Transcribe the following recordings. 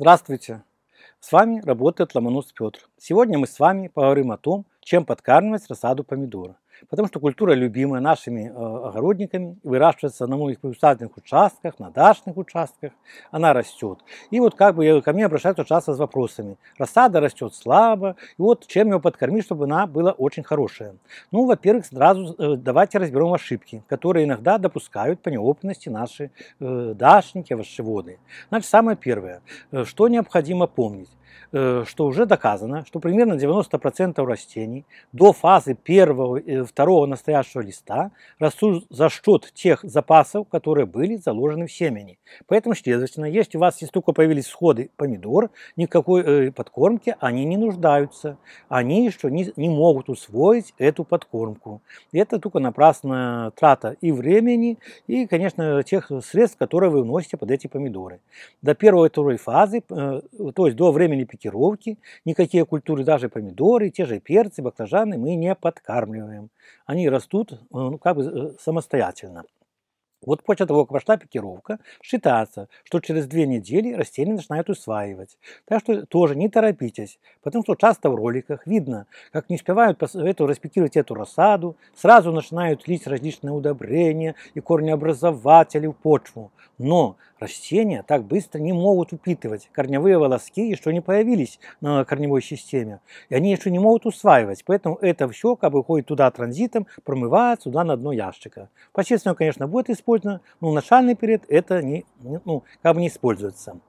Здравствуйте! С вами работает Ломонос Петр. Сегодня мы с вами поговорим о том, чем подкармливать рассаду помидора потому что культура любимая нашими э, огородниками, выращивается на многих приусадебных участках, на дачных участках, она растет. И вот как бы ко мне обращаются часто с вопросами. Рассада растет слабо, и вот чем ее подкормить, чтобы она была очень хорошая? Ну, во-первых, сразу э, давайте разберем ошибки, которые иногда допускают по неопытности наши э, дачники, овощеводы. Значит, самое первое, что необходимо помнить что уже доказано, что примерно 90% растений до фазы первого второго настоящего листа растут за счет тех запасов, которые были заложены в семени. Поэтому, следовательно, если у вас есть только появились сходы помидор, никакой э, подкормки они не нуждаются. Они еще не, не могут усвоить эту подкормку. И это только напрасная трата и времени, и, конечно, тех средств, которые вы вносите под эти помидоры. До первой и второй фазы, э, то есть до времени пикировки, никакие культуры, даже помидоры, те же перцы, баклажаны мы не подкармливаем. Они растут э, ну, как бы э, самостоятельно. Вот после того, как прошла пикировка, считается, что через две недели растения начинают усваивать. Так что тоже не торопитесь, потому что часто в роликах видно, как не успевают эту, распикировать эту рассаду, сразу начинают лить различные удобрения и корнеобразователи в почву. Но Растения так быстро не могут упитывать корневые волоски, еще не появились на корневой системе. И они еще не могут усваивать, поэтому это все как бы уходит туда транзитом, промывает сюда на дно ящика. по конечно, будет использовано, но начальный период это не, ну, как бы не используется.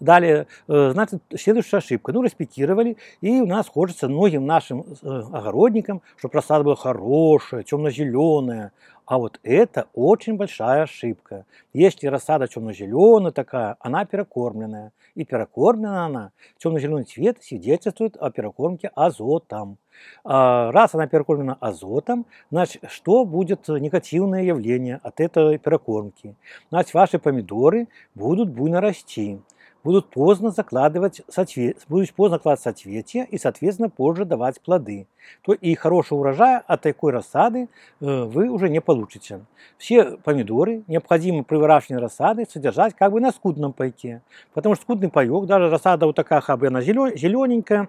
Далее, э, значит, следующая ошибка. Ну, распитировали, и у нас хочется многим нашим э, огородникам, чтобы рассада была хорошая, темно-зеленая. А вот это очень большая ошибка. Если рассада темно-зеленая такая, она перекормленная. И перекормлена она. Темно-зеленый цвет свидетельствует о перекормке азотом. А, раз она перекормлена азотом, значит, что будет негативное явление от этой перекормки? Значит, ваши помидоры будут буйно расти будут поздно закладывать соцве... будут поздно кладывать соцветия и, соответственно, позже давать плоды. То и хорошего урожая от такой рассады э, вы уже не получите. Все помидоры необходимо при выращивании рассады содержать как бы на скудном пайке, потому что скудный паек, даже рассада вот такая хабы, она зелененькая,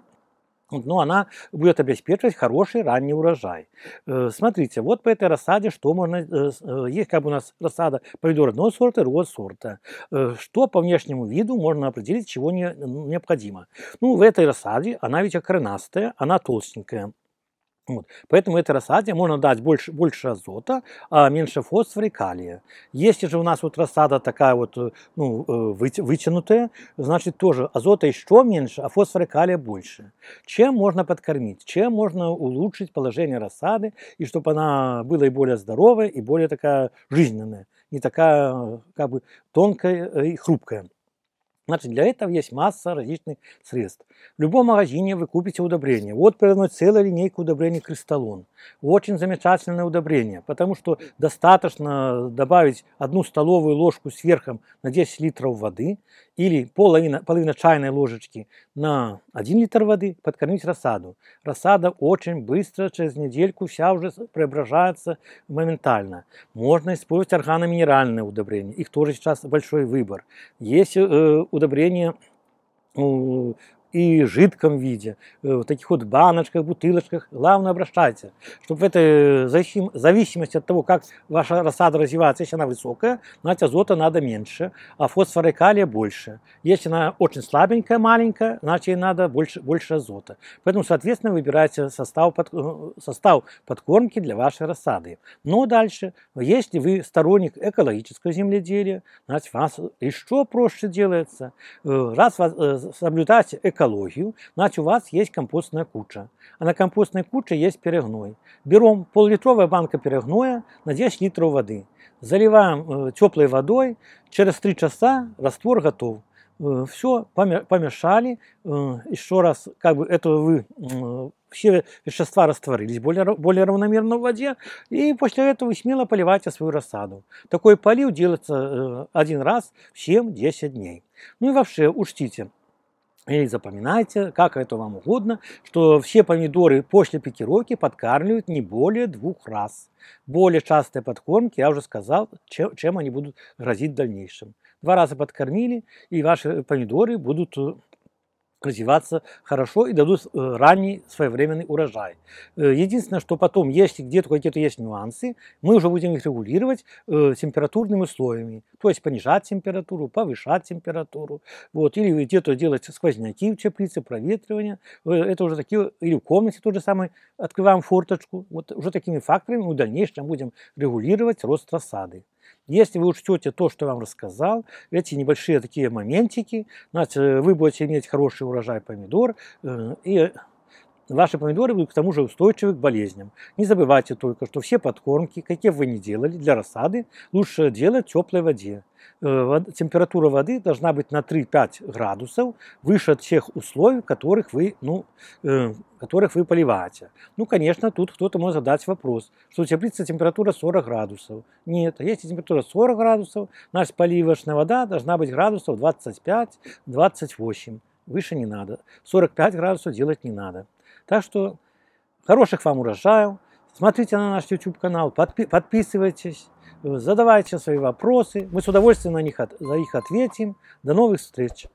но она будет обеспечивать хороший ранний урожай. Э, смотрите, вот по этой рассаде что можно... Э, э, есть как бы у нас рассада помидор одного сорта, другого сорта. Что по внешнему виду можно определить, чего не, необходимо? Ну, в этой рассаде она ведь окоренастая, она толстенькая. Вот. Поэтому это рассаде можно дать больше, больше азота, а меньше фосфора и калия. Если же у нас вот рассада такая вот э, ну, э, вытянутая, значит тоже азота еще меньше, а фосфора и калия больше. Чем можно подкормить? Чем можно улучшить положение рассады, и чтобы она была и более здоровая, и более такая жизненная, не такая э, как бы тонкая и хрупкая? Значит, для этого есть масса различных средств. В любом магазине вы купите удобрение. Вот передо целая линейка удобрений кристаллон. Очень замечательное удобрение, потому что достаточно добавить одну столовую ложку сверхом на 10 литров воды, или половина, половина чайной ложечки на 1 литр воды подкормить рассаду. Рассада очень быстро, через недельку вся уже преображается моментально. Можно использовать органоминеральные удобрения, их тоже сейчас большой выбор. Есть э, удобрения и жидком виде, э, в таких вот баночках, бутылочках. Главное, обращайте, чтобы в этой э, зависимости от того, как ваша рассада развивается, если она высокая, значит азота надо меньше, а фосфора и калия больше. Если она очень слабенькая, маленькая, значит ей надо больше, больше азота. Поэтому, соответственно, выбирайте состав, под, э, состав подкормки для вашей рассады. Но дальше, если вы сторонник экологического земледелия, значит, у вас еще проще делается. Раз соблюдать экологию, значит у вас есть компостная куча. А на компостной куче есть перегной. Берем пол-литровая банка перегноя на 10 литров воды. Заливаем э, теплой водой. Через 3 часа раствор готов э, все помешали, э, еще раз, как бы это вы, все вещества растворились более, более равномерно в воде, и после этого вы смело поливаете свою рассаду. Такой полив делается один раз в 7-10 дней. Ну и вообще, учтите, или запоминайте, как это вам угодно, что все помидоры после пикировки подкармливают не более двух раз. Более частые подкормки, я уже сказал, чем, чем они будут грозить в дальнейшем. Два раза подкормили, и ваши помидоры будут э, развиваться хорошо и дадут э, ранний своевременный урожай. Э, единственное, что потом, если где-то какие-то есть нюансы, мы уже будем их регулировать э, температурными условиями, то есть понижать температуру, повышать температуру, вот, или где-то делать сквозняки в теплице, проветривание, это уже такие, или в комнате то же самое, открываем форточку, вот уже такими факторами мы в дальнейшем будем регулировать рост рассады. Если вы учтете то, что я вам рассказал, эти небольшие такие моментики, значит, э, вы будете иметь хороший урожай помидор э, и Ваши помидоры будут к тому же устойчивы к болезням. Не забывайте только, что все подкормки, какие вы не делали для рассады, лучше делать в теплой воде. Э, температура воды должна быть на 3-5 градусов выше тех условий, которых вы, ну, э, которых вы поливаете. Ну, конечно, тут кто-то может задать вопрос, что у теплицы температура 40 градусов. Нет, а если температура 40 градусов, наша поливочная вода должна быть градусов 25-28. Выше не надо. 45 градусов делать не надо. Так что хороших вам урожаев. Смотрите на наш YouTube-канал, подпи подписывайтесь, э, задавайте свои вопросы. Мы с удовольствием на них, от за них ответим. До новых встреч!